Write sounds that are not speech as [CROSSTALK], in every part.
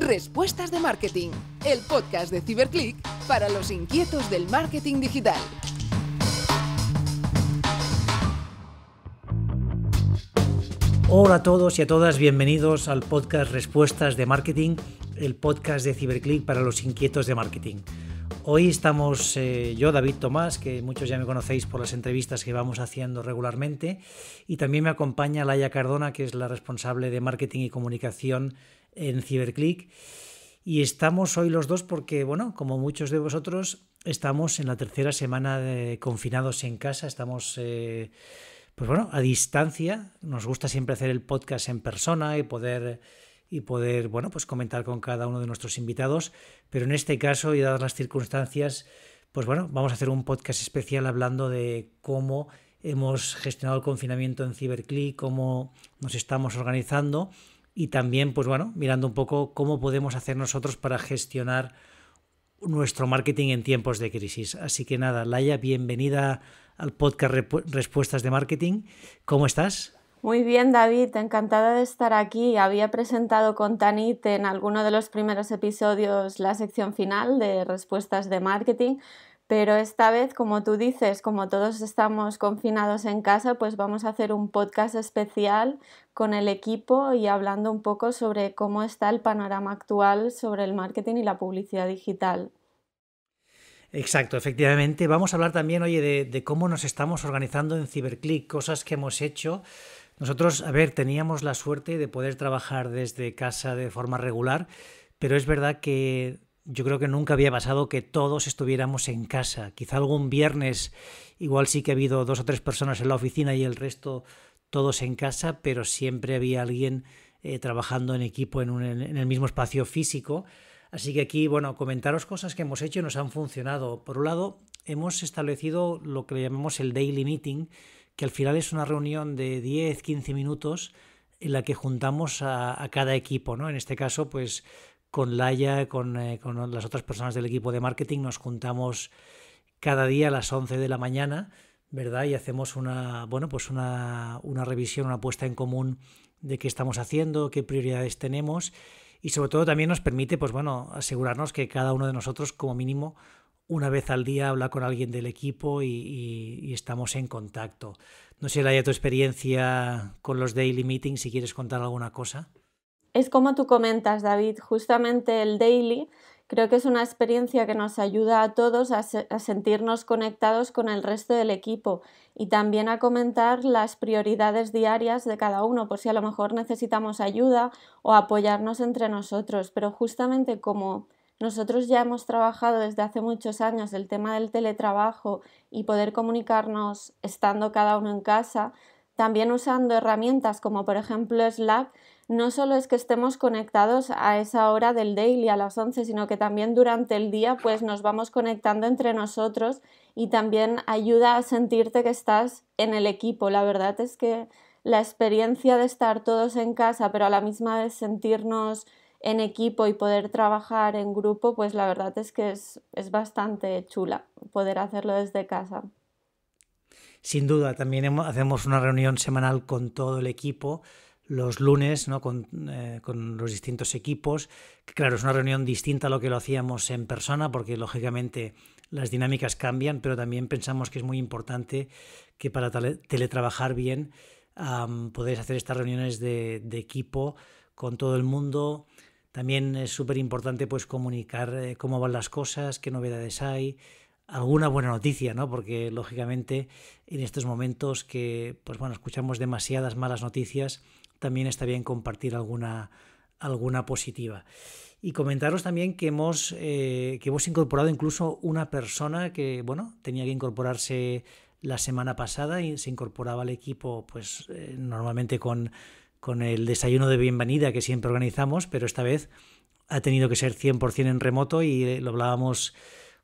Respuestas de Marketing, el podcast de Ciberclick para los inquietos del marketing digital. Hola a todos y a todas, bienvenidos al podcast Respuestas de Marketing, el podcast de Ciberclick para los inquietos de marketing. Hoy estamos eh, yo, David Tomás, que muchos ya me conocéis por las entrevistas que vamos haciendo regularmente, y también me acompaña Laia Cardona, que es la responsable de marketing y comunicación en Ciberclick. Y estamos hoy los dos porque, bueno, como muchos de vosotros, estamos en la tercera semana de confinados en casa, estamos... Eh, pues bueno, a distancia, nos gusta siempre hacer el podcast en persona y poder y poder, bueno, pues comentar con cada uno de nuestros invitados, pero en este caso y dadas las circunstancias, pues bueno, vamos a hacer un podcast especial hablando de cómo hemos gestionado el confinamiento en Ciberclick, cómo nos estamos organizando y también, pues bueno, mirando un poco cómo podemos hacer nosotros para gestionar nuestro marketing en tiempos de crisis. Así que nada, Laia, bienvenida al podcast Respuestas de Marketing. ¿Cómo estás? Muy bien, David, encantada de estar aquí. Había presentado con Tanit en alguno de los primeros episodios la sección final de respuestas de marketing, pero esta vez, como tú dices, como todos estamos confinados en casa, pues vamos a hacer un podcast especial con el equipo y hablando un poco sobre cómo está el panorama actual sobre el marketing y la publicidad digital. Exacto, efectivamente. Vamos a hablar también, oye, de, cómo nos estamos organizando en Ciberclick, cosas que hemos hecho nosotros, a ver, teníamos la suerte de poder trabajar desde casa de forma regular, pero es verdad que yo creo que nunca había pasado que todos estuviéramos en casa. Quizá algún viernes igual sí que ha habido dos o tres personas en la oficina y el resto todos en casa, pero siempre había alguien eh, trabajando en equipo en, el mismo espacio físico. Así que aquí, bueno, comentaros cosas que hemos hecho y nos han funcionado. Por un lado, hemos establecido lo que le llamamos el daily meeting, que al final es una reunión de 10, 15 minutos en la que juntamos a, a cada equipo, ¿no? En este caso, pues con Laia, eh, con, las otras personas del equipo de marketing, nos juntamos cada día a las 11 de la mañana, ¿verdad? Y hacemos una, bueno, pues una, revisión, una puesta en común de qué estamos haciendo, qué prioridades tenemos y sobre todo también nos permite, pues bueno, asegurarnos que cada uno de nosotros como mínimo una vez al día habla con alguien del equipo y, estamos en contacto. No sé, si tu experiencia con los daily meetings, si quieres contar alguna cosa es como tú comentas, David, justamente el daily. Creo que es una experiencia que nos ayuda a todos a, sentirnos conectados con el resto del equipo y también a comentar las prioridades diarias de cada uno, por si a lo mejor necesitamos ayuda o apoyarnos entre nosotros. Pero justamente como nosotros ya hemos trabajado desde hace muchos años el tema del teletrabajo y poder comunicarnos estando cada uno en casa, también usando herramientas como por ejemplo Slack, no solo es que estemos conectados a esa hora del daily, a las 11, sino que también durante el día pues nos vamos conectando entre nosotros y también ayuda a sentirte que estás en el equipo. La verdad es que la experiencia de estar todos en casa, pero a la misma vez sentirnos en equipo y poder trabajar en grupo, pues la verdad es que es, bastante chula poder hacerlo desde casa. Sin duda, también hacemos una reunión semanal con todo el equipo los lunes ¿no? con, eh, con, los distintos equipos. Claro, es una reunión distinta a lo que lo hacíamos en persona, porque lógicamente las dinámicas cambian, pero también pensamos que es muy importante que para teletrabajar bien um, podéis hacer estas reuniones de, equipo con todo el mundo. También es súper importante pues, comunicar eh, cómo van las cosas, qué novedades hay, alguna buena noticia, ¿no? Porque lógicamente en estos momentos que pues, bueno, escuchamos demasiadas malas noticias, también está bien compartir alguna, alguna positiva. Y comentaros también que hemos, eh, que hemos incorporado incluso una persona que, bueno, tenía que incorporarse la semana pasada y se incorporaba al equipo, pues eh, normalmente con, con el desayuno de bienvenida que siempre organizamos, pero esta vez ha tenido que ser 100% en remoto y eh, lo hablábamos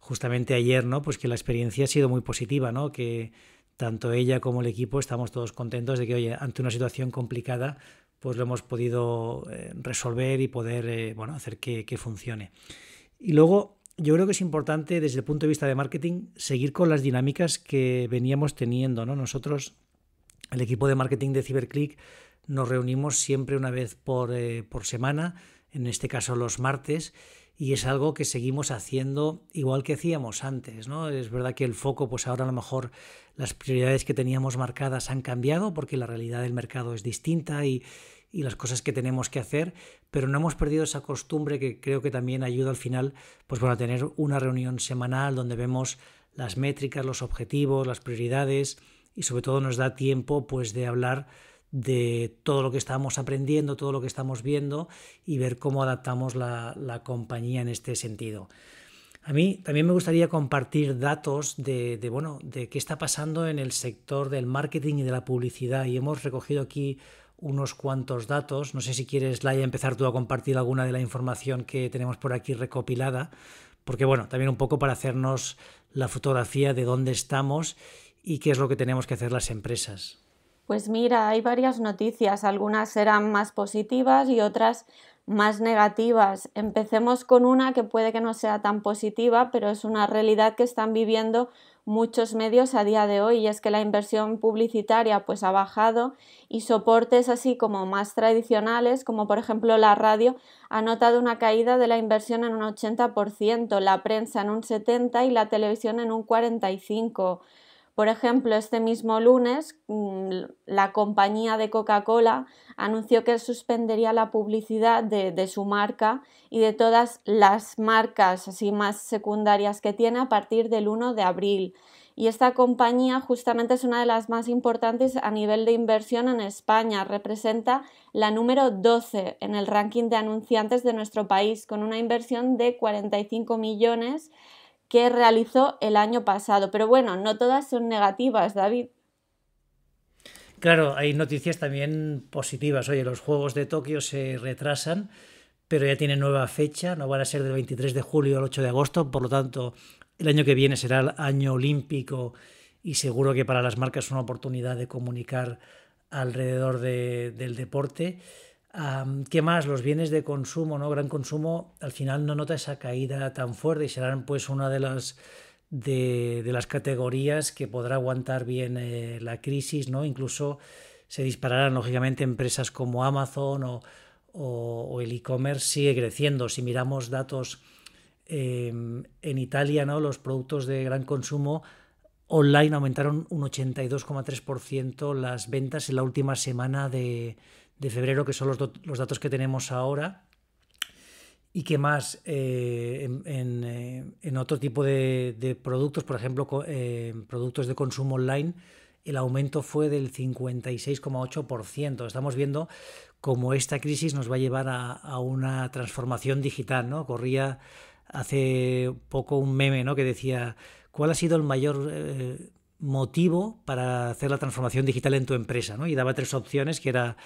justamente ayer, ¿no? Pues que la experiencia ha sido muy positiva, ¿no? Que tanto ella como el equipo estamos todos contentos de que, oye, ante una situación complicada, pues lo hemos podido eh, resolver y poder eh, hacer que, funcione. Y luego, yo creo que es importante desde el punto de vista de marketing seguir con las dinámicas que veníamos teniendo. ¿no? Nosotros, el equipo de marketing de CiberClick, nos reunimos siempre una vez por, eh, por semana, en este caso los martes, y es algo que seguimos haciendo igual que hacíamos antes, ¿no? Es verdad que el foco, pues ahora a lo mejor las prioridades que teníamos marcadas han cambiado porque la realidad del mercado es distinta y, las cosas que tenemos que hacer, pero no hemos perdido esa costumbre que creo que también ayuda al final, pues bueno, a tener una reunión semanal donde vemos las métricas, los objetivos, las prioridades y sobre todo nos da tiempo pues de hablar de todo lo que estamos aprendiendo, todo lo que estamos viendo y ver cómo adaptamos la, compañía en este sentido. A mí también me gustaría compartir datos de, de, de qué está pasando en el sector del marketing y de la publicidad. Y hemos recogido aquí unos cuantos datos. No sé si quieres, Laia, empezar tú a compartir alguna de la información que tenemos por aquí recopilada. Porque, bueno, también un poco para hacernos la fotografía de dónde estamos y qué es lo que tenemos que hacer las empresas. Pues mira, hay varias noticias, algunas eran más positivas y otras más negativas. Empecemos con una que puede que no sea tan positiva, pero es una realidad que están viviendo muchos medios a día de hoy y es que la inversión publicitaria pues ha bajado y soportes así como más tradicionales como por ejemplo la radio ha notado una caída de la inversión en un 80%, la prensa en un 70% y la televisión en un 45%. Por ejemplo, este mismo lunes mm, la compañía de Coca-Cola anunció que suspendería la publicidad de, su marca y de todas las marcas así más secundarias que tiene a partir del 1 de abril. Y esta compañía justamente es una de las más importantes a nivel de inversión en España. Representa la número 12 en el ranking de anunciantes de nuestro país, con una inversión de 45 millones que realizó el año pasado. Pero bueno, no todas son negativas, David. Claro, hay noticias también positivas. Oye, los Juegos de Tokio se retrasan, pero ya tienen nueva fecha, no van a ser del 23 de julio al 8 de agosto, por lo tanto, el año que viene será el año olímpico y seguro que para las marcas es una oportunidad de comunicar alrededor del deporte. ¿Qué más? Los bienes de consumo, ¿no? Gran consumo, al final no nota esa caída tan fuerte y serán pues una de las, de, las categorías que podrá aguantar bien eh, la crisis, ¿no? Incluso se dispararán lógicamente empresas como Amazon o, el e-commerce sigue creciendo. Si miramos datos em, en Italia, ¿no? Los productos de gran consumo online aumentaron un 82,3% las ventas en la última semana de de febrero, que son los, datos que tenemos ahora y que más eh, eh, en, otro tipo de, productos, por ejemplo, eh, productos de consumo online, el aumento fue del 56,8%. Estamos viendo cómo esta crisis nos va a llevar a, una transformación digital, ¿no? Corría hace poco un meme, ¿no? Que decía, ¿cuál ha sido el mayor... motivo para hacer la transformación digital en tu empresa, ¿no? Y daba tres opciones que era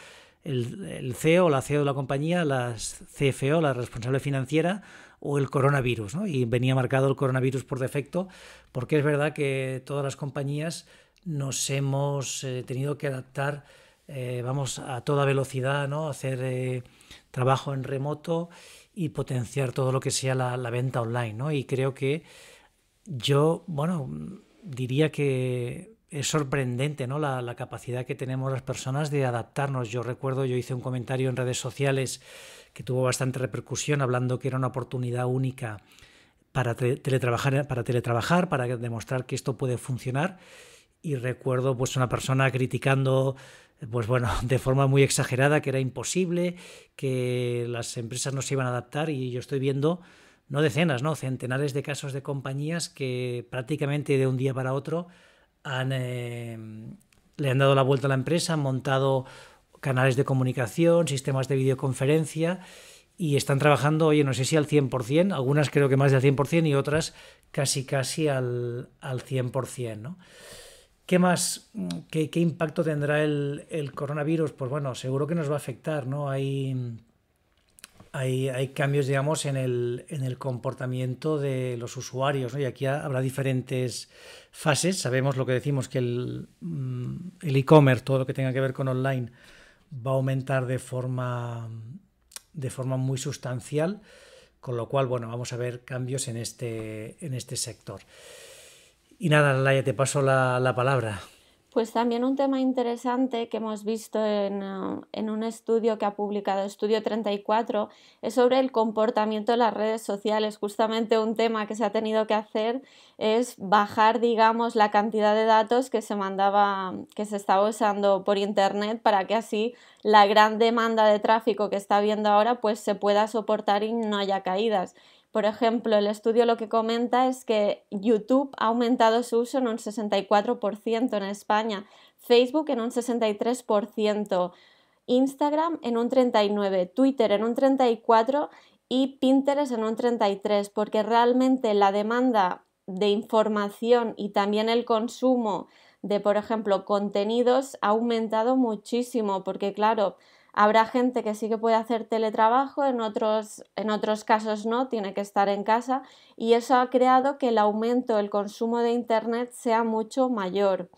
el, CEO o la CEO de la compañía, las CFO, la responsable financiera, o el coronavirus, Y venía marcado el coronavirus por defecto, porque es verdad que todas las compañías nos hemos eh, tenido que adaptar, eh, vamos, a toda velocidad, ¿no? Hacer eh, trabajo en remoto y potenciar todo lo que sea la, venta online, Y creo que yo, bueno, diría que es sorprendente ¿no? La, la, capacidad que tenemos las personas de adaptarnos. Yo recuerdo, yo hice un comentario en redes sociales que tuvo bastante repercusión hablando que era una oportunidad única para teletrabajar, para, teletrabajar, para demostrar que esto puede funcionar. Y recuerdo pues una persona criticando pues bueno, [LAUGHS] de forma muy exagerada que era imposible, que las empresas no se iban a adaptar y yo estoy viendo no decenas, no, centenares de casos de compañías que prácticamente de un día para otro eh, le han dado la vuelta a la empresa, han montado canales de comunicación, sistemas de videoconferencia y están trabajando, oye, no sé si al 100%, algunas creo que más del 100% y otras casi casi al, 100%. ¿no? ¿Qué más, qué, impacto tendrá el, el, coronavirus? Pues bueno, seguro que nos va a afectar, ¿no? Hay hay, cambios, digamos, en el, en el, comportamiento de los usuarios, Y aquí habrá diferentes fases. Sabemos lo que decimos, que mm, el e-commerce, todo lo que tenga que ver con online, va a aumentar de forma, de forma muy sustancial, con lo cual, bueno, vamos a ver cambios en este, en este sector. Y nada, Laya, te paso la, la palabra. Pues también un tema interesante que hemos visto en, ah, un estudio que ha publicado Estudio 34 es sobre el comportamiento de las redes sociales. Justamente un tema que se ha tenido que hacer es bajar, digamos, la cantidad de datos que se mandaba, que se estaba usando por internet para que así la gran demanda de tráfico que está habiendo ahora pues se pueda soportar y no haya caídas. Por ejemplo, el estudio lo que comenta es que YouTube ha aumentado su uso en un 64% en España, Facebook en un 63%, Instagram en un 39%, Twitter en un 34% y Pinterest en un 33%, porque realmente la demanda de información y también el consumo de, por ejemplo, contenidos ha aumentado muchísimo, porque claro, Habrá gente que sí que puede hacer teletrabajo, en otros, en otros casos no, tiene que estar en casa y eso ha creado que el aumento del consumo de Internet sea mucho mayor,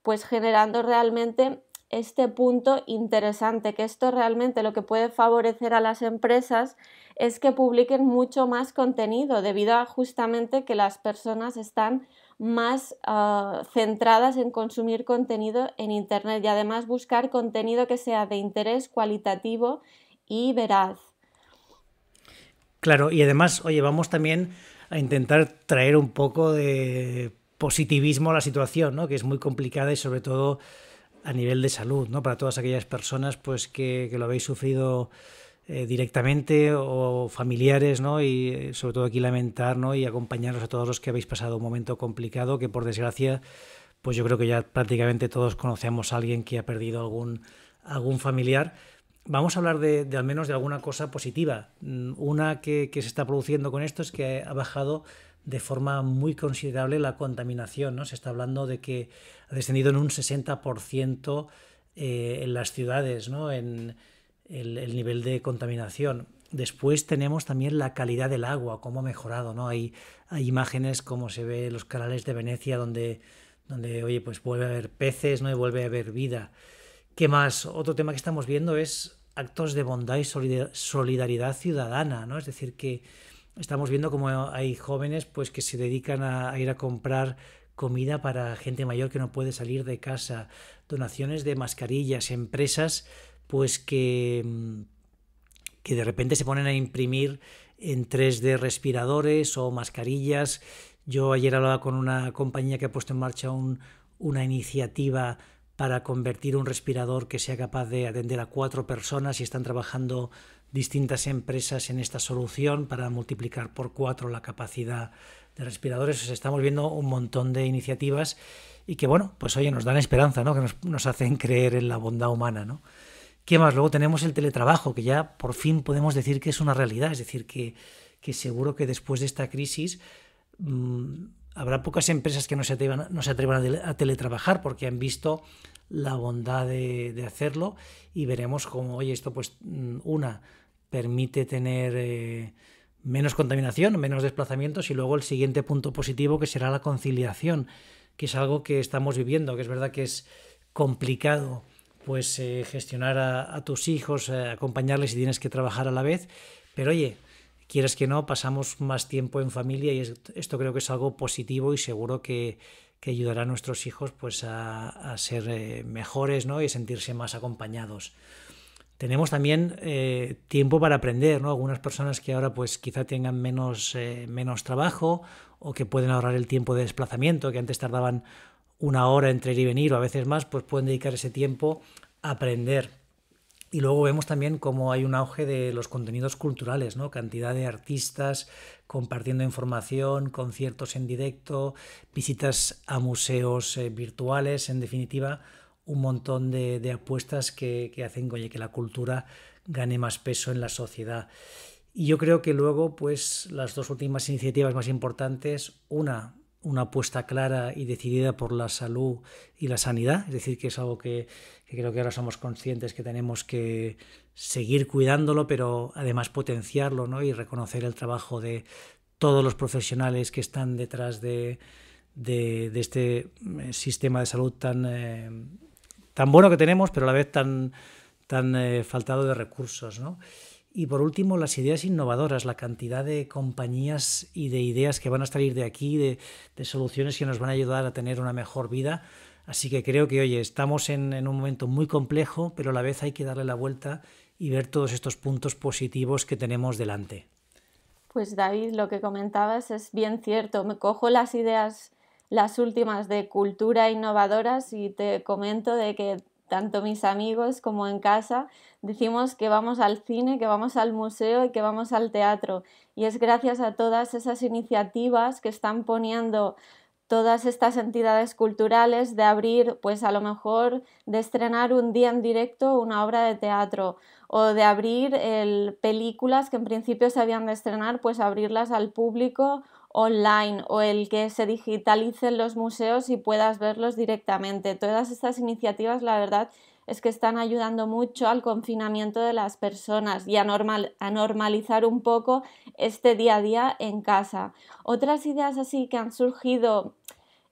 pues generando realmente este punto interesante, que esto realmente lo que puede favorecer a las empresas es que publiquen mucho más contenido debido a justamente que las personas están más ah, centradas en consumir contenido en Internet y además buscar contenido que sea de interés cualitativo y veraz. Claro, y además, oye, vamos también a intentar traer un poco de positivismo a la situación, que es muy complicada y sobre todo a nivel de salud, ¿no? para todas aquellas personas pues, que lo habéis sufrido eh, directamente o familiares, ¿no? Y eh, sobre todo aquí lamentar, Y acompañaros a todos los que habéis pasado un momento complicado, que por desgracia, pues yo creo que ya prácticamente todos conocemos a alguien que ha perdido algún, algún familiar. Vamos a hablar de, al menos de alguna cosa positiva. Mm, una que, se está produciendo con esto es que ha bajado de forma muy considerable la contaminación. ¿no? Se está hablando de que ha descendido en un 60% eh, en las ciudades, ¿no? en, el, nivel de contaminación. Después tenemos también la calidad del agua, cómo ha mejorado, ¿no? Hay, imágenes como se ve en los canales de Venecia donde, donde, oye, pues vuelve a haber peces, ¿no? Y vuelve a haber vida. ¿Qué más? Otro tema que estamos viendo es actos de bondad y solidaridad ciudadana, ¿no? Es decir, que estamos viendo cómo hay jóvenes pues que se dedican a ir a comprar comida para gente mayor que no puede salir de casa, donaciones de mascarillas, empresas pues que, que de repente se ponen a imprimir en 3D respiradores o mascarillas. Yo ayer hablaba con una compañía que ha puesto en marcha una iniciativa para convertir un respirador que sea capaz de atender a cuatro personas y están trabajando distintas empresas en esta solución para multiplicar por cuatro la capacidad de respiradores. estamos viendo un montón de iniciativas y que, bueno, pues oye, nos dan esperanza, ¿no? Que nos, nos hacen creer en la bondad humana, ¿no? ¿Qué más? Luego tenemos el teletrabajo, que ya por fin podemos decir que es una realidad, es decir, que, seguro que después de esta crisis mm, habrá pocas empresas que no se atrevan, no se atrevan a teletrabajar porque han visto la bondad de, hacerlo y veremos cómo, oye, esto pues mm, una permite tener eh, menos contaminación, menos desplazamientos y luego el siguiente punto positivo que será la conciliación, que es algo que estamos viviendo, que es verdad que es complicado pues eh, gestionar a, tus hijos, eh, acompañarles si tienes que trabajar a la vez. Pero oye, quieres que no, pasamos más tiempo en familia y esto creo que es algo positivo y seguro que, ayudará a nuestros hijos pues a, ser eh, mejores ¿no? y sentirse más acompañados. Tenemos también tiempo para aprender, ¿no? Algunas personas que ahora pues quizá tengan menos, menos trabajo o que pueden ahorrar el tiempo de desplazamiento, que antes tardaban una hora entre ir y venir o a veces más, pues pueden dedicar ese tiempo a aprender. Y luego vemos también cómo hay un auge de los contenidos culturales, ¿no? Cantidad de artistas compartiendo información, conciertos en directo, visitas a museos eh, virtuales, en definitiva, un montón de, apuestas que, que hacen oye, que la cultura gane más peso en la sociedad. Y yo creo que luego, pues, las dos últimas iniciativas más importantes, una, una apuesta clara y decidida por la salud y la sanidad, es decir, que es algo que, creo que ahora somos conscientes que tenemos que seguir cuidándolo, pero además potenciarlo y reconocer el trabajo de todos los profesionales que están detrás de, este eh, sistema de salud tan, eh, tan bueno que tenemos, pero a la vez tan, tan eh, faltado de recursos. ¿no? Y por último, las ideas innovadoras, la cantidad de compañías y de ideas que van a salir de aquí, de, soluciones que nos van a ayudar a tener una mejor vida. Así que creo que, oye, estamos en, en, un momento muy complejo, pero a la vez hay que darle la vuelta y ver todos estos puntos positivos que tenemos delante. Pues David, lo que comentabas es bien cierto. Me cojo las ideas, las últimas de cultura innovadoras y te comento de que tanto mis amigos como en casa, decimos que vamos al cine, que vamos al museo y que vamos al teatro. Y es gracias a todas esas iniciativas que están poniendo todas estas entidades culturales de abrir, pues a lo mejor de estrenar un día en directo una obra de teatro o de abrir películas que en principio se habían de estrenar, pues abrirlas al público online o el que se digitalicen los museos y puedas verlos directamente. Todas estas iniciativas, la verdad, es que están ayudando mucho al confinamiento de las personas y a, normalizar un poco este día a día en casa. Otras ideas así que han surgido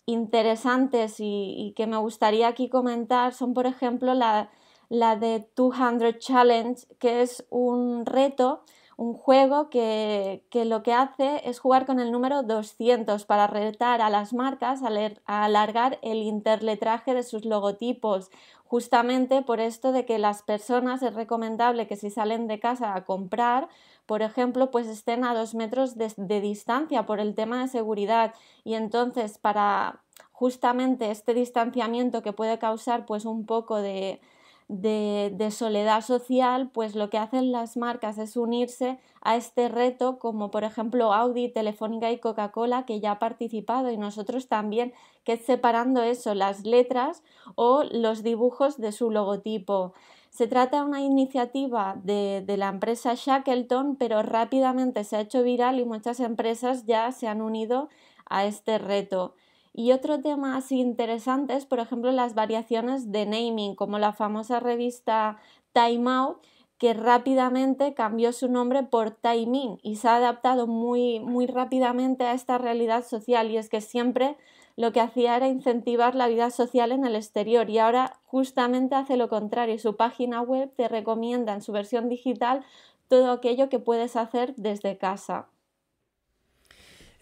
interesantes y, que me gustaría aquí comentar son, por ejemplo, la, la de 200 Challenge, que es un reto un juego que, lo que hace es jugar con el número 200 para retar a las marcas a, alargar el interletraje de sus logotipos, justamente por esto de que las personas es recomendable que si salen de casa a comprar, por ejemplo, pues estén a dos metros de distancia por el tema de seguridad y entonces para justamente este distanciamiento que puede causar pues un poco de de, soledad social, pues lo que hacen las marcas es unirse a este reto, como por ejemplo Audi, Telefónica y Coca-Cola, que ya ha participado, y nosotros también, que es separando eso, las letras o los dibujos de su logotipo. Se trata de una iniciativa de la empresa Shackleton, pero rápidamente se ha hecho viral y muchas empresas ya se han unido a este reto. Y otro tema así interesante es, por ejemplo, las variaciones de naming, como la famosa revista Time Out, que rápidamente cambió su nombre por In y se ha adaptado muy, muy rápidamente a esta realidad social. Y es que siempre lo que hacía era incentivar la vida social en el exterior y ahora justamente hace lo contrario. Su página web te recomienda en su versión digital todo aquello que puedes hacer desde casa.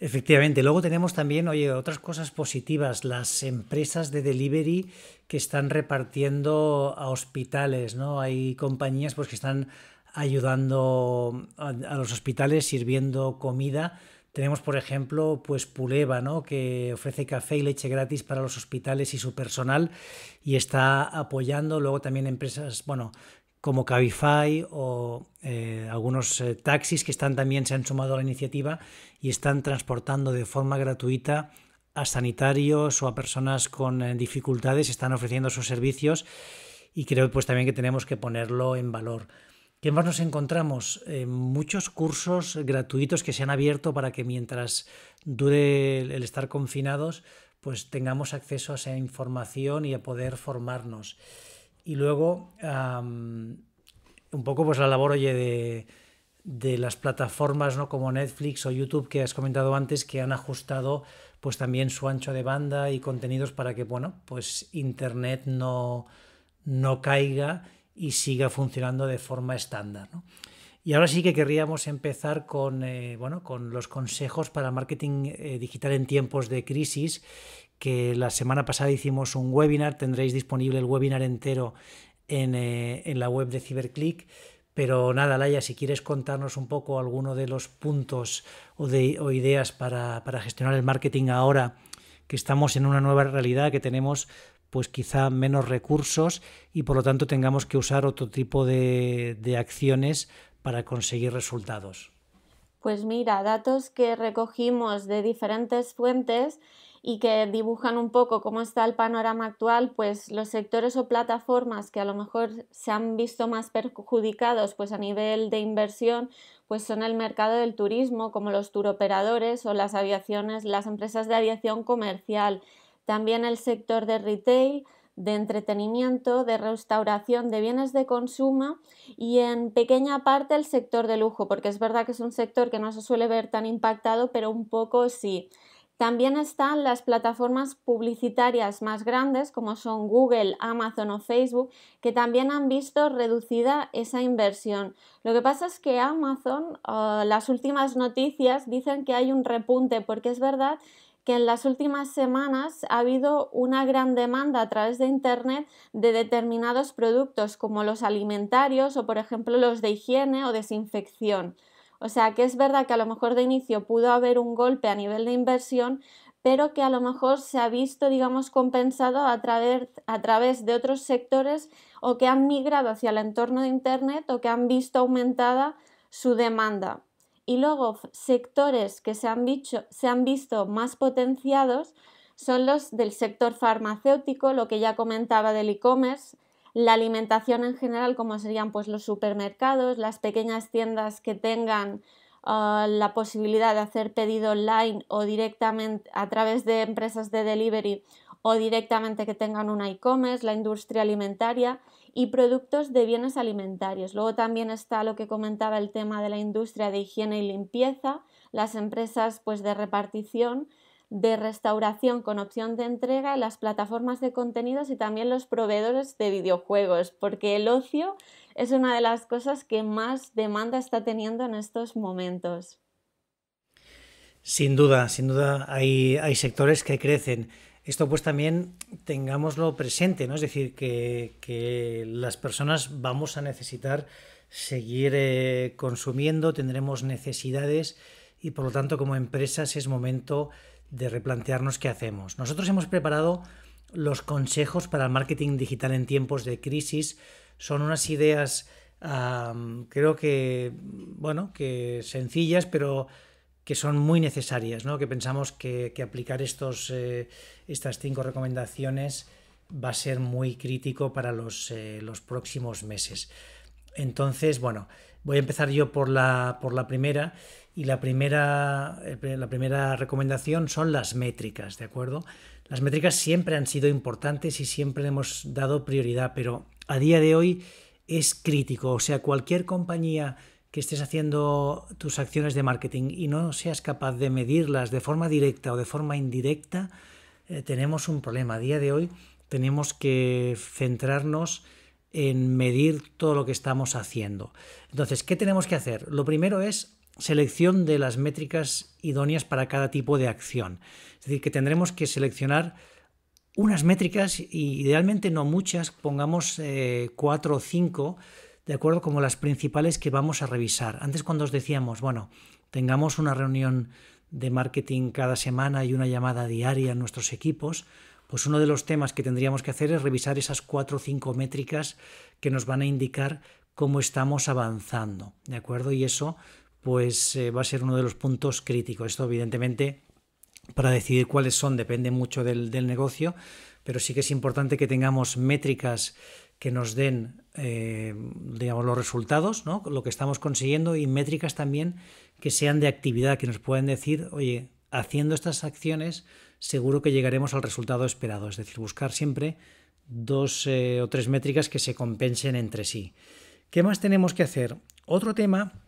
Efectivamente. Luego tenemos también, oye, otras cosas positivas, las empresas de delivery que están repartiendo a hospitales, ¿no? Hay compañías pues, que están ayudando a, los hospitales sirviendo comida. Tenemos, por ejemplo, pues Puleva, ¿no? que ofrece café y leche gratis para los hospitales y su personal y está apoyando. Luego también empresas, bueno, como Cabify o eh, algunos eh, taxis que están también se han sumado a la iniciativa y están transportando de forma gratuita a sanitarios o a personas con eh, dificultades, están ofreciendo sus servicios y creo pues también que tenemos que ponerlo en valor. ¿Qué más nos encontramos? muchos cursos gratuitos que se han abierto para que mientras dure el estar confinados, pues tengamos acceso a esa información y a poder formarnos. Y luego, un poco pues la labor, de, las plataformas ¿no? como Netflix o YouTube que has comentado antes que han ajustado pues también su ancho de banda y contenidos para que bueno pues internet no, caiga y siga funcionando de forma estándar y ahora sí que querríamos empezar con eh, con los consejos para marketing eh, digital en tiempos de crisis que la semana pasada hicimos un webinar, tendréis disponible el webinar entero eh, en, la web de Ciberclick. Pero nada, Laia, si quieres contarnos un poco alguno de los puntos o, de, ideas para, gestionar el marketing ahora que estamos en una nueva realidad, que tenemos pues quizá menos recursos y por lo tanto tengamos que usar otro tipo de, de acciones para conseguir resultados. Pues mira, datos que recogimos de diferentes fuentes y que dibujan un poco cómo está el panorama actual, pues los sectores o plataformas que a lo mejor se han visto más perjudicados pues a nivel de inversión, pues son el mercado del turismo, como los turoperadores o las aviaciones, las empresas de aviación comercial, también el sector de retail, de entretenimiento, de restauración, de bienes de consumo y en pequeña parte el sector de lujo, porque es verdad que es un sector que no se suele ver tan impactado, pero un poco sí. También están las plataformas publicitarias más grandes como son Google, Amazon o Facebook, que también han visto reducida esa inversión. Lo que pasa es que Amazon, ah, las últimas noticias dicen que hay un repunte, porque es verdad que en las últimas semanas ha habido una gran demanda a través de Internet de determinados productos como los alimentarios o por ejemplo los de higiene o desinfección. O sea que es verdad que a lo mejor de inicio pudo haber un golpe a nivel de inversión, pero que a lo mejor se ha visto, digamos, compensado a través, de otros sectores o que han migrado hacia el entorno de Internet o que han visto aumentada su demanda. Y luego, sectores que se han, visto, se han visto más potenciados son los del sector farmacéutico, lo que ya comentaba del e-commerce, la alimentación en general, como serían pues, los supermercados, las pequeñas tiendas que tengan ah, la posibilidad de hacer pedido online o directamente a través de empresas de delivery o directamente que tengan un e-commerce, la industria alimentaria y productos de bienes alimentarios. Luego también está lo que comentaba el tema de la industria de higiene y limpieza, las empresas pues, de repartición de restauración con opción de entrega, las plataformas de contenidos y también los proveedores de videojuegos, porque el ocio es una de las cosas que más demanda está teniendo en estos momentos. Sin duda, sin duda hay, hay sectores que crecen. Esto pues también tengámoslo presente, ¿no? Es decir, que, las personas vamos a necesitar seguir eh, consumiendo, tendremos necesidades y por lo tanto como empresas es momento de replantearnos qué hacemos. Nosotros hemos preparado los consejos para el marketing digital en tiempos de crisis. Son unas ideas, creo que, bueno, que sencillas, pero que son muy necesarias, ¿no? Que pensamos que, que aplicar estos, eh, estas cinco recomendaciones va a ser muy crítico para los, eh, los, próximos meses. Entonces, bueno, voy a empezar yo por la, por la primera. Y la primera, la primera recomendación son las métricas, ¿de acuerdo? Las métricas siempre han sido importantes y siempre le hemos dado prioridad, pero a día de hoy es crítico. O sea, cualquier compañía que estés haciendo tus acciones de marketing y no seas capaz de medirlas de forma directa o de forma indirecta, eh, tenemos un problema. A día de hoy tenemos que centrarnos en medir todo lo que estamos haciendo. Entonces, ¿qué tenemos que hacer? Lo primero es selección de las métricas idóneas para cada tipo de acción. Es decir, que tendremos que seleccionar unas métricas, y idealmente no muchas, pongamos eh, cuatro o cinco, de acuerdo como las principales que vamos a revisar. Antes cuando os decíamos, bueno, tengamos una reunión de marketing cada semana y una llamada diaria a nuestros equipos, pues uno de los temas que tendríamos que hacer es revisar esas cuatro o cinco métricas que nos van a indicar cómo estamos avanzando, ¿de acuerdo? Y eso pues eh, va a ser uno de los puntos críticos. Esto evidentemente para decidir cuáles son depende mucho del, negocio, pero sí que es importante que tengamos métricas que nos den eh, digamos, los resultados, ¿no? lo que estamos consiguiendo y métricas también que sean de actividad, que nos puedan decir, oye, haciendo estas acciones seguro que llegaremos al resultado esperado, es decir, buscar siempre dos eh, o tres métricas que se compensen entre sí. ¿Qué más tenemos que hacer? Otro tema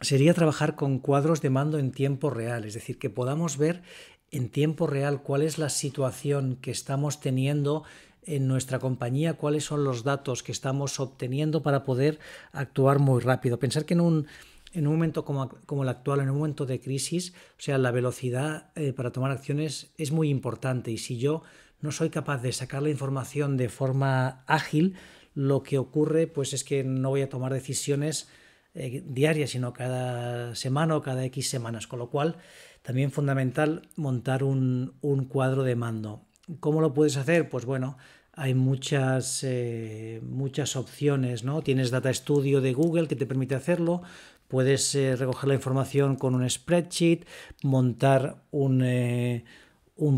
sería trabajar con cuadros de mando en tiempo real, es decir, que podamos ver en tiempo real cuál es la situación que estamos teniendo en nuestra compañía, cuáles son los datos que estamos obteniendo para poder actuar muy rápido. Pensar que en un, momento como, el actual, en un momento de crisis, o sea, la velocidad eh, para tomar acciones es muy importante y si yo no soy capaz de sacar la información de forma ágil, lo que ocurre pues es que no voy a tomar decisiones eh, diaria, sino cada semana o cada X semanas, con lo cual también fundamental montar un, cuadro de mando. ¿Cómo lo puedes hacer? Pues bueno, hay muchas, eh, muchas opciones, ¿no? Tienes Data Studio de Google que te permite hacerlo, puedes eh, recoger la información con un spreadsheet, montar un,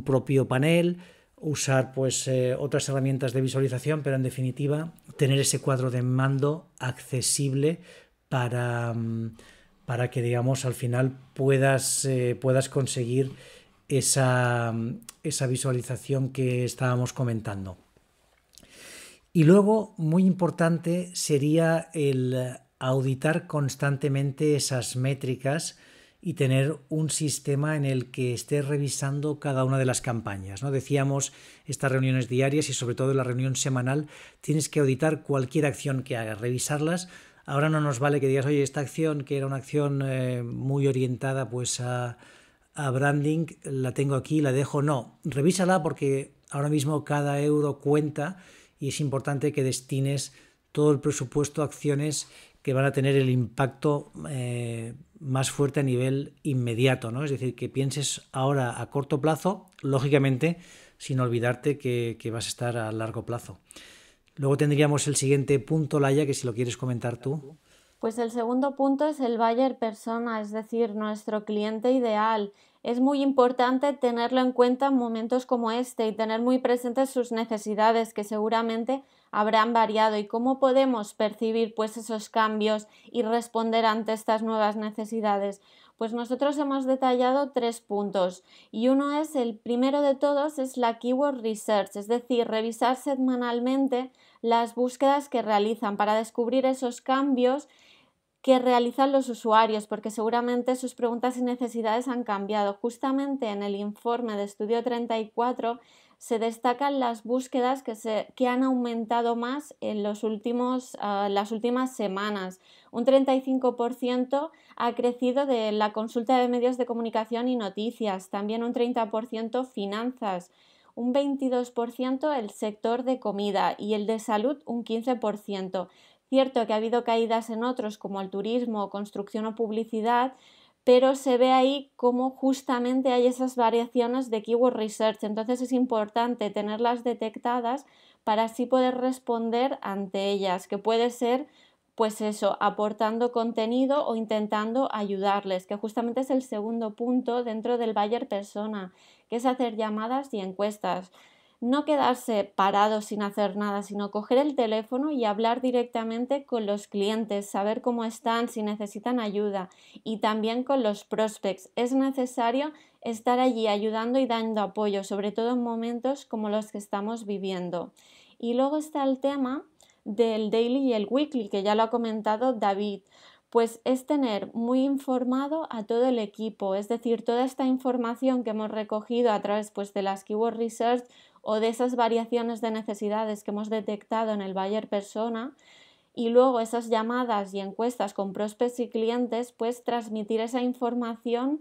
propio panel, usar pues otras herramientas de visualización, pero en definitiva tener ese cuadro de mando accesible para, mm, para que, digamos, al final puedas, eh, puedas conseguir mm, esa, visualización que estábamos comentando. Y luego, muy importante, sería el auditar constantemente esas métricas y tener un sistema en el que estés revisando cada una de las campañas. ¿no? Decíamos, estas reuniones diarias y sobre todo la reunión semanal, tienes que auditar cualquier acción que hagas, revisarlas Ahora no nos vale que digas, oye, esta acción, que era una acción eh, muy orientada pues a, branding, la tengo aquí, la dejo. No, revísala porque ahora mismo cada euro cuenta y es importante que destines todo el presupuesto a acciones que van a tener el impacto eh, más fuerte a nivel inmediato, ¿no? Es decir, que pienses ahora a corto plazo, lógicamente, sin olvidarte que vas a estar a largo plazo. Luego tendríamos el siguiente punto, Laia, que si lo quieres comentar tú. Pues el segundo punto es el buyer persona, es decir, nuestro cliente ideal. Es muy importante tenerlo en cuenta en momentos como este y tener muy presentes sus necesidades que seguramente habrán variado y cómo podemos percibir pues esos cambios y responder ante estas nuevas necesidades. Pues nosotros hemos detallado tres puntos y uno es el primero de todos es la keyword research, es decir, revisar semanalmente las búsquedas que realizan para descubrir esos cambios que realizan los usuarios, porque seguramente sus preguntas y necesidades han cambiado. Justamente en el informe de Estudio 34 se destacan las búsquedas que, han aumentado más en los últimos, ah, las últimas semanas. Un 35% ha crecido de la consulta de medios de comunicación y noticias, también un 30% finanzas, un 22% el sector de comida y el de salud un 15%. Cierto que ha habido caídas en otros como el turismo, construcción o publicidad, pero se ve ahí cómo justamente hay esas variaciones de keyword research. Entonces es importante tenerlas detectadas para así poder responder ante ellas, que puede ser pues eso, aportando contenido o intentando ayudarles, que justamente es el segundo punto dentro del Bayer persona, que es hacer llamadas y encuestas no quedarse parado sin hacer nada, sino coger el teléfono y hablar directamente con los clientes, saber cómo están, si necesitan ayuda y también con los prospects. Es necesario estar allí ayudando y dando apoyo, sobre todo en momentos como los que estamos viviendo. Y luego está el tema del daily y el weekly, que ya lo ha comentado David pues es tener muy informado a todo el equipo, es decir, toda esta información que hemos recogido a través pues, de las Keyword Research o de esas variaciones de necesidades que hemos detectado en el Bayer persona y luego esas llamadas y encuestas con prospects y clientes, pues transmitir esa información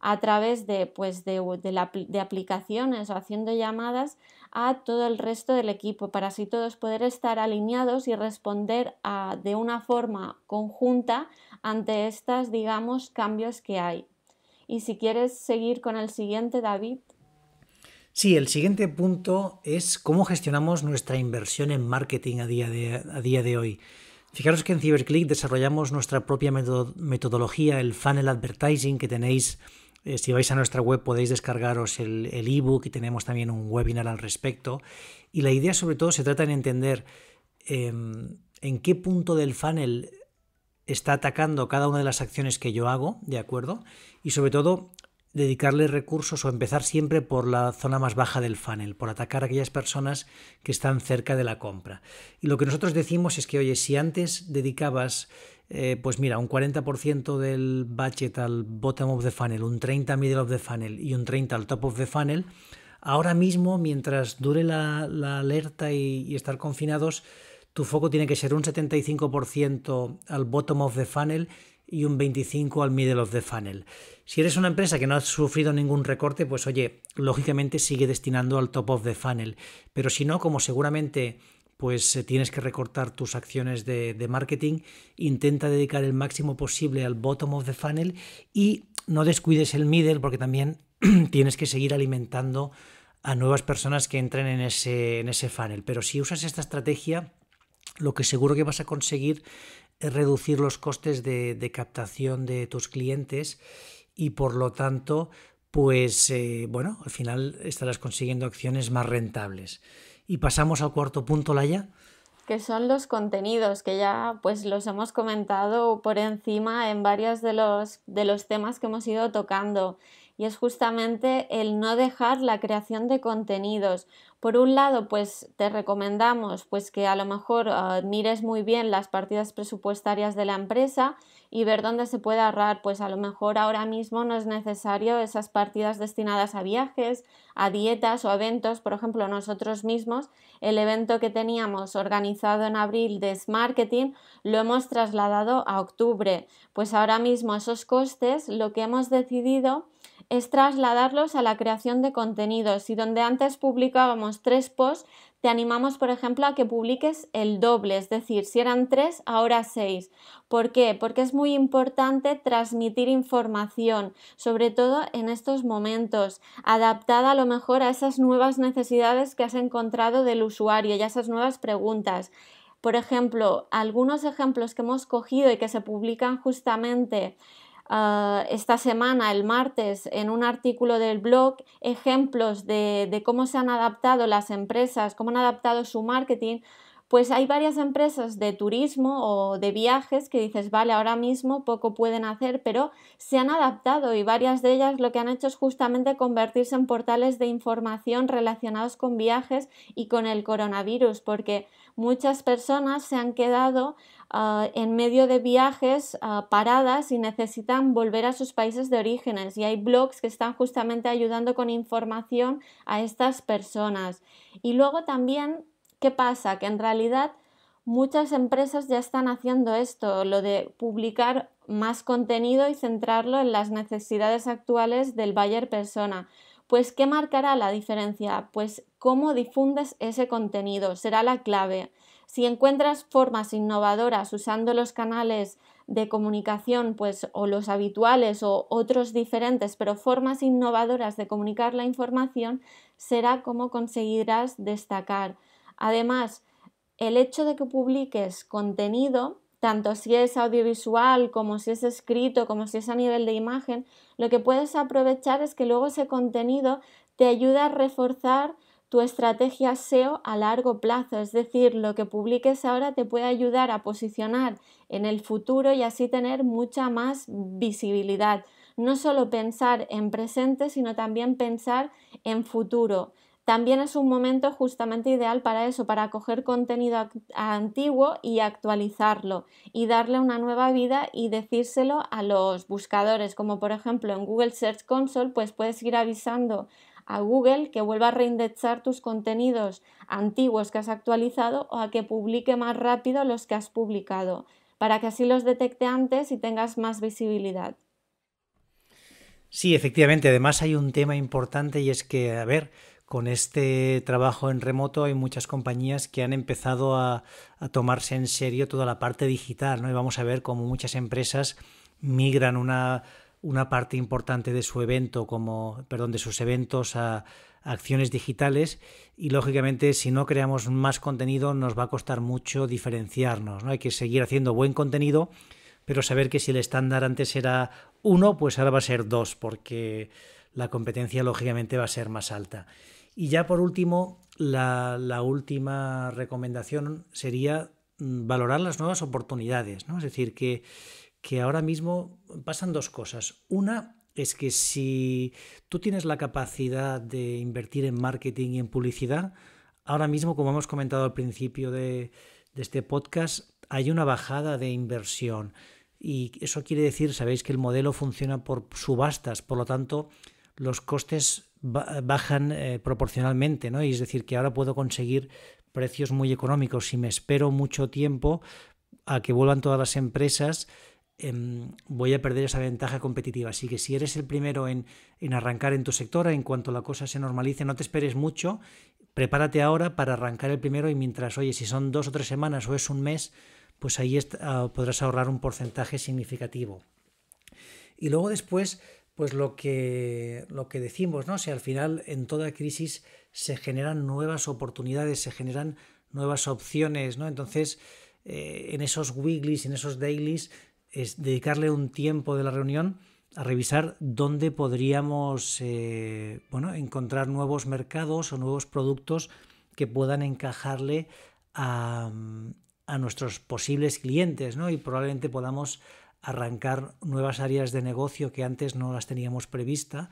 a través pues, de, aplicaciones o haciendo llamadas a todo el resto del equipo para así todos poder estar alineados y responder de una forma conjunta ante estos, digamos, cambios que hay. Y si quieres seguir con el siguiente, David. Sí, el siguiente punto es cómo gestionamos nuestra inversión en marketing a día de, a día de hoy. Fijaros que en Cyberclick desarrollamos nuestra propia metodología, el funnel advertising que tenéis. Eh, si vais a nuestra web podéis descargaros el ebook y tenemos también un webinar al respecto. Y la idea sobre todo se trata de entender em, en qué punto del funnel está atacando cada una de las acciones que yo hago, ¿de acuerdo? Y sobre todo dedicarle recursos o empezar siempre por la zona más baja del funnel, por atacar a aquellas personas que están cerca de la compra. Y lo que nosotros decimos es que, oye, si antes dedicabas, eh, pues mira, un 40% del budget al bottom of the funnel, un 30% middle of the funnel y un 30% al top of the funnel, ahora mismo, mientras dure la, alerta y, y estar confinados, tu foco tiene que ser un 75% al bottom of the funnel y un 25 al middle of the funnel. Si eres una empresa que no ha sufrido ningún recorte, pues oye, lógicamente sigue destinando al top of the funnel. Pero si no, como seguramente pues eh, tienes que recortar tus acciones de, marketing, intenta dedicar el máximo posible al bottom of the funnel y no descuides el middle porque también [CLEARS THROAT] tienes que seguir alimentando a nuevas personas que entren en ese, en ese funnel. Pero si usas esta estrategia, lo que seguro que vas a conseguir eh, reducir los costes de, captación de tus clientes y por lo tanto, pues eh, bueno, al final estarás consiguiendo acciones más rentables. Y pasamos al cuarto punto, Laia. Que son los contenidos, que ya pues los hemos comentado por encima en varios de los, de los temas que hemos ido tocando y es justamente el no dejar la creación de contenidos. Por un lado, pues te recomendamos pues que a lo mejor ah, mires muy bien las partidas presupuestarias de la empresa y ver dónde se puede ahorrar, pues a lo mejor ahora mismo no es necesario esas partidas destinadas a viajes, a dietas o eventos, por ejemplo, nosotros mismos el evento que teníamos organizado en abril de marketing lo hemos trasladado a octubre, pues ahora mismo esos costes lo que hemos decidido es trasladarlos a la creación de contenidos y donde antes publicábamos tres posts, te animamos, por ejemplo, a que publiques el doble, es decir, si eran tres, ahora seis. ¿Por qué? Porque es muy importante transmitir información, sobre todo en estos momentos, adaptada a lo mejor a esas nuevas necesidades que has encontrado del usuario y a esas nuevas preguntas. Por ejemplo, algunos ejemplos que hemos cogido y que se publican justamente Ah, esta semana, el martes, en un artículo del blog, ejemplos de, de cómo se han adaptado las empresas, cómo han adaptado su marketing pues hay varias empresas de turismo o de viajes que dices, vale, ahora mismo poco pueden hacer, pero se han adaptado y varias de ellas lo que han hecho es justamente convertirse en portales de información relacionados con viajes y con el coronavirus, porque muchas personas se han quedado Ah, en medio de viajes ah, paradas y necesitan volver a sus países de orígenes. Y hay blogs que están justamente ayudando con información a estas personas. Y luego también, ¿qué pasa? Que en realidad muchas empresas ya están haciendo esto, lo de publicar más contenido y centrarlo en las necesidades actuales del buyer persona. Pues, ¿qué marcará la diferencia? Pues, cómo difundes ese contenido será la clave. Si encuentras formas innovadoras usando los canales de comunicación, pues o los habituales o otros diferentes, pero formas innovadoras de comunicar la información, será como conseguirás destacar. Además, el hecho de que publiques contenido, tanto si es audiovisual como si es escrito, como si es a nivel de imagen, lo que puedes aprovechar es que luego ese contenido te ayuda a reforzar tu estrategia SEO a largo plazo, es decir, lo que publiques ahora te puede ayudar a posicionar en el futuro y así tener mucha más visibilidad. No solo pensar en presente, sino también pensar en futuro. También es un momento justamente ideal para eso, para coger contenido antiguo y actualizarlo y darle una nueva vida y decírselo a los buscadores, como por ejemplo en Google Search Console, pues puedes ir avisando a Google que vuelva a reindexar tus contenidos antiguos que has actualizado o a que publique más rápido los que has publicado, para que así los detecte antes y tengas más visibilidad. Sí, efectivamente. Además hay un tema importante y es que, a ver, con este trabajo en remoto hay muchas compañías que han empezado a, a tomarse en serio toda la parte digital, ¿no? Y vamos a ver cómo muchas empresas migran una una parte importante de su evento como perdón de sus eventos a, acciones digitales y lógicamente si no creamos más contenido nos va a costar mucho diferenciarnos no hay que seguir haciendo buen contenido pero saber que si el estándar antes era uno pues ahora va a ser dos porque la competencia lógicamente va a ser más alta y ya por último la, última recomendación sería mm, valorar las nuevas oportunidades, ¿no? Es decir, que, que ahora mismo pasan dos cosas. Una es que si tú tienes la capacidad de invertir en marketing y en publicidad, ahora mismo, como hemos comentado al principio de, este podcast, hay una bajada de inversión. Y eso quiere decir, sabéis que el modelo funciona por subastas, por lo tanto, los costes bajan eh, proporcionalmente, es decir, que ahora puedo conseguir precios muy económicos. Si me espero mucho tiempo a que vuelvan todas las empresas, Em, voy a perder esa ventaja competitiva. Así que si eres el primero en, arrancar en tu sector, en cuanto la cosa se normalice, no te esperes mucho, prepárate ahora para arrancar el primero y mientras, oye, si son dos o tres semanas o es un mes, pues ahí ah, podrás ahorrar un porcentaje significativo. Y luego después, pues lo que, lo que decimos, ¿no? O al final en toda crisis se generan nuevas oportunidades, se generan nuevas opciones, ¿no? Entonces, eh, en esos weeklies, en esos dailies, es dedicarle un tiempo de la reunión a revisar dónde podríamos eh, bueno, encontrar nuevos mercados o nuevos productos que puedan encajarle a, nuestros posibles clientes, Y probablemente podamos arrancar nuevas áreas de negocio que antes no las teníamos prevista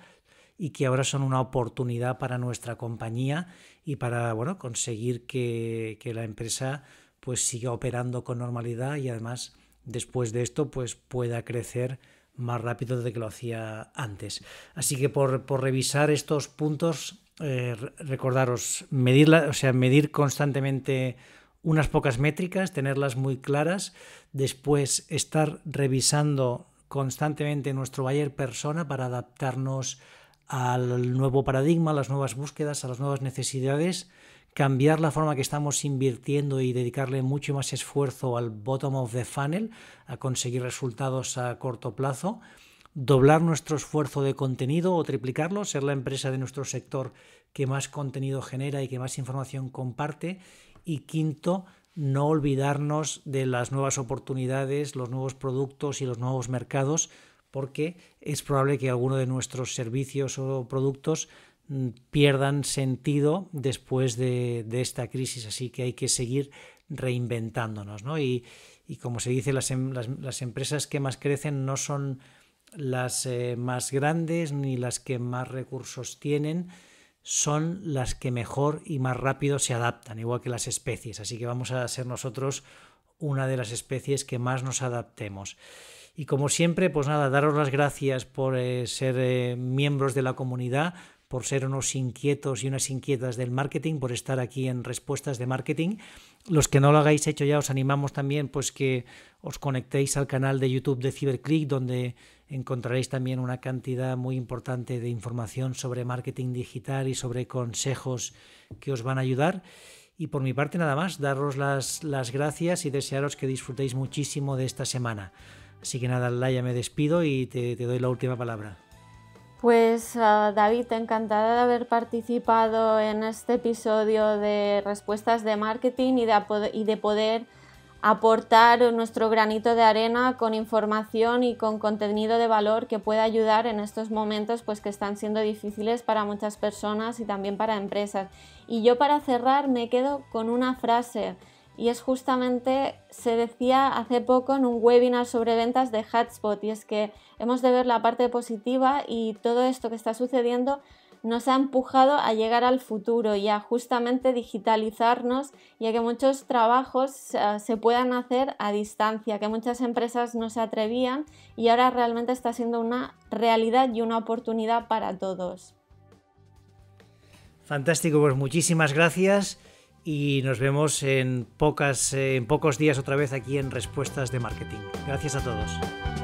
y que ahora son una oportunidad para nuestra compañía y para bueno, conseguir que, que la empresa pues siga operando con normalidad y además después de esto pues pueda crecer más rápido de que lo hacía antes. Así que por, revisar estos puntos, eh, recordaros, medir, o sea, medir constantemente unas pocas métricas, tenerlas muy claras, después estar revisando constantemente nuestro buyer persona para adaptarnos al nuevo paradigma, a las nuevas búsquedas, a las nuevas necesidades cambiar la forma que estamos invirtiendo y dedicarle mucho más esfuerzo al bottom of the funnel, a conseguir resultados a corto plazo, doblar nuestro esfuerzo de contenido o triplicarlo, ser la empresa de nuestro sector que más contenido genera y que más información comparte. Y quinto, no olvidarnos de las nuevas oportunidades, los nuevos productos y los nuevos mercados, porque es probable que alguno de nuestros servicios o productos Mm, pierdan sentido después de, esta crisis. Así que hay que seguir reinventándonos. Y, como se dice, em, las, empresas que más crecen no son las eh, más grandes ni las que más recursos tienen, son las que mejor y más rápido se adaptan, igual que las especies. Así que vamos a ser nosotros una de las especies que más nos adaptemos. Y como siempre, pues nada, daros las gracias por eh, ser eh, miembros de la comunidad, por ser unos inquietos y unas inquietas del marketing, por estar aquí en Respuestas de Marketing. Los que no lo hagáis hecho ya, os animamos también pues que os conectéis al canal de YouTube de Ciberclick, donde encontraréis también una cantidad muy importante de información sobre marketing digital y sobre consejos que os van a ayudar. Y por mi parte nada más, daros las, gracias y desearos que disfrutéis muchísimo de esta semana. Así que nada, Laia, me despido y te doy la última palabra. Pues ah, David, encantada de haber participado en este episodio de Respuestas de Marketing y de, y de poder aportar nuestro granito de arena con información y con contenido de valor que pueda ayudar en estos momentos pues que están siendo difíciles para muchas personas y también para empresas. Y yo para cerrar me quedo con una frase y es justamente, se decía hace poco en un webinar sobre ventas de Hotspot, y es que hemos de ver la parte positiva y todo esto que está sucediendo nos ha empujado a llegar al futuro y a justamente digitalizarnos y a que muchos trabajos eh, se puedan hacer a distancia, que muchas empresas no se atrevían y ahora realmente está siendo una realidad y una oportunidad para todos. Fantástico, pues muchísimas gracias y nos vemos en, pocos días otra vez aquí en Respuestas de Marketing. Gracias a todos.